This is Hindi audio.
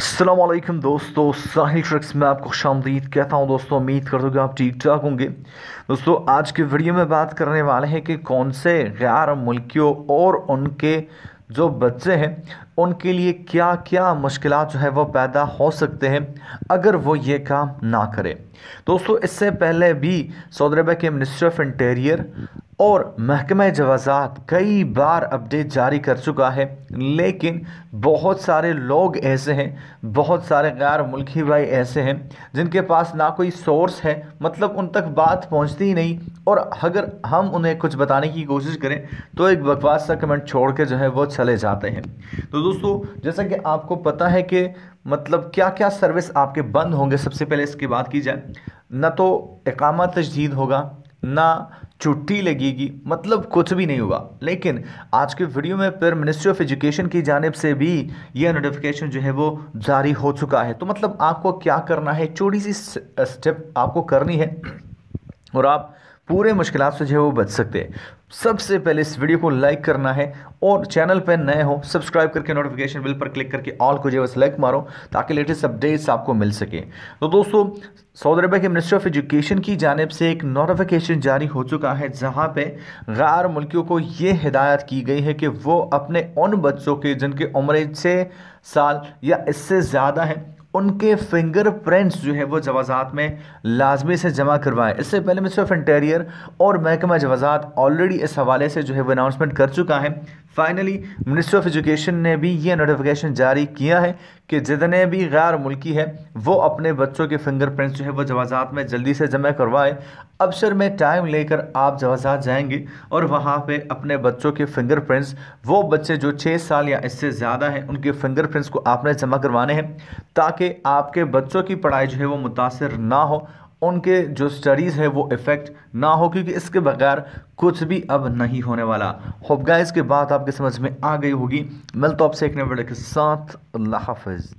असलकम दोस्तों साहिल ट्रिक्स में आपको खुश कहता हूं दोस्तों उम्मीद कर दो कि आप ठीक ठाक होंगे दोस्तों आज के वीडियो में बात करने वाले हैं कि कौन से गैर मुल्कियों और उनके जो बच्चे हैं उनके लिए क्या क्या मुश्किल जो है वह पैदा हो सकते हैं अगर वो ये काम ना करें दोस्तों इससे पहले भी सऊदी अरब के मिनिस्टर ऑफ इंटेरियर और महकमा जवाज़ात कई बार अपडेट जारी कर चुका है लेकिन बहुत सारे लोग ऐसे हैं बहुत सारे गैर मुल्की भाई ऐसे हैं जिनके पास ना कोई सोर्स है मतलब उन तक बात पहुंचती ही नहीं और अगर हम उन्हें कुछ बताने की कोशिश करें तो एक बकवास सा कमेंट छोड़ के जो है वो चले जाते हैं तो दोस्तों जैसा कि आपको पता है कि मतलब क्या क्या सर्विस आपके बंद होंगे सबसे पहले इसकी बात की जाए ना तो इकामा तजदीद होगा ना छुट्टी लगेगी मतलब कुछ भी नहीं हुआ लेकिन आज के वीडियो में फिर मिनिस्ट्री ऑफ एजुकेशन की जानब से भी यह नोटिफिकेशन जो है वो जारी हो चुका है तो मतलब आपको क्या करना है छोटी सी स्टेप आपको करनी है और आप पूरे मुश्किल से जो है वो बच सकते हैं सबसे पहले इस वीडियो को लाइक करना है और चैनल पर नए हो सब्सक्राइब करके नोटिफिकेशन बिल पर क्लिक करके ऑल को जो है सेलेक्ट मारो ताकि लेटेस्ट अपडेट्स आपको मिल सके तो दोस्तों सऊदी अरब के मिनिस्ट्री ऑफ एजुकेशन की जानब से एक नोटिफिकेशन जारी हो चुका है जहाँ पर गैर मुल्कियों को ये हिदायत की गई है कि वो अपने उन बच्चों के जिनके उम्र छः साल या इससे ज़्यादा है उनके फिंगरप्रिंट्स जो है वो जवाजात में लाजमी से जमा करवाएं इससे पहले मिनिस्टर ऑफ इंटीरियर और महकमा जवाजात ऑलरेडी इस हवाले से जो है वो अनाउंसमेंट कर चुका है फाइनली मिनिस्ट्री ऑफ एजुकेशन ने भी ये नोटिफिकेशन जारी किया है कि जितने भी गैर मुल्की हैं वो अपने बच्चों के फिंगरप्रिंट्स जो है वो जवाजात में जल्दी से जमा करवाए अबसर में टाइम लेकर आप जवाजात जाएंगे और वहाँ पे अपने बच्चों के फिंगरप्रिंट्स वो बच्चे जो छः साल या इससे ज़्यादा हैं उनके फिंगरप्रिंट्स को आपने जमा करवाने हैं ताकि आपके बच्चों की पढ़ाई जो है वो मुतासर ना हो उनके जो स्टडीज़ है वो इफ़ेक्ट ना हो क्योंकि इसके बगैर कुछ भी अब नहीं होने वाला होपगा इसके के बात आपके समझ में आ गई होगी मिलता तो आपसे एक नए वीडियो के साथ अल्लाह हाफिज़